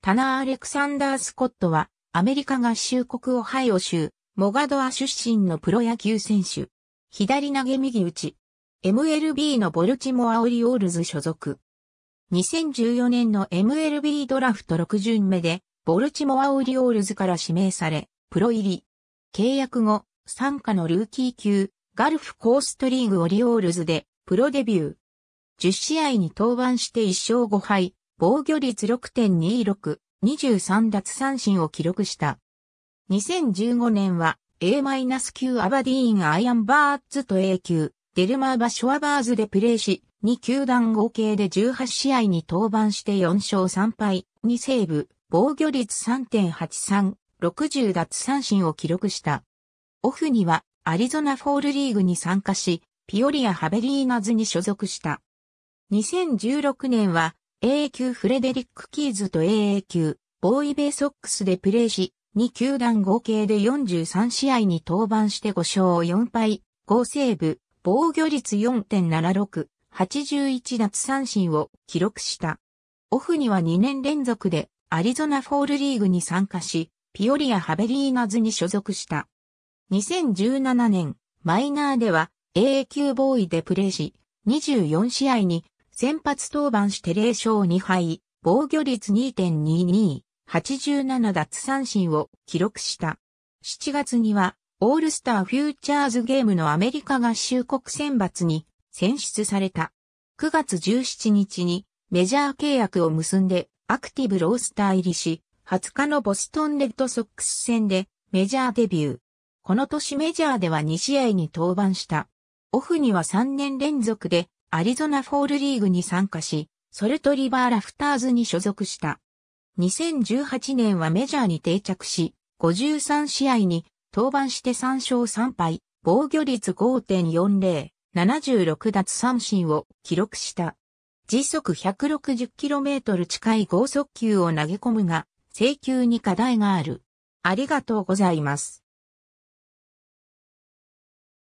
タナー・アレクサンダー・スコットは、アメリカ合衆国オハイオ州、モガドア出身のプロ野球選手。左投げ右打ち。MLB のボルチモア・オリオールズ所属。2014年の MLB ドラフト6巡目で、ボルチモア・オリオールズから指名され、プロ入り。契約後、参加のルーキー級、ガルフコーストリーグオリオールズで、プロデビュー。10試合に登板して1勝5敗、防御率6.26、23奪三振を記録した。2015年は A-9 アバディーンアイアンバーツと A 級、デルマーバショアバーズでプレーし、2球団合計で18試合に登板して4勝3敗、2セーブ、防御率3.83、60奪三振を記録した。オフにはアリゾナフォールリーグに参加し、ピオリア・ハベリーナズに所属した。2016年は AA 級フレデリック・キーズと AA 級ボーイベイソックスでプレーし、2球団合計で43試合に登板して5勝4敗、5セーブ、防御率4.76、81奪三振を記録した。オフには2年連続でアリゾナフォールリーグに参加し、ピオリア・ハベリーナズに所属した。2017年、マイナーでは AA 級ボーイでプレーし、24試合に先発登板して0勝2敗、防御率2.22、87奪三振を記録した。7月には、オールスターフューチャーズゲームのアメリカ合衆国選抜に選出された。9月17日にメジャー契約を結んでアクティブロースター入りし、20日のボストンレッドソックス戦でメジャーデビュー。この年メジャーでは2試合に登板した。オフには3年連続でアリゾナフォールリーグに参加し、ソルトリバーラフターズに所属した。2018年はメジャーに定着し、53試合に登板して3勝3敗、防御率5.40、76奪三振を記録した。時速 160km 近い剛速球を投げ込むが、請求に課題がある。ありがとうございます。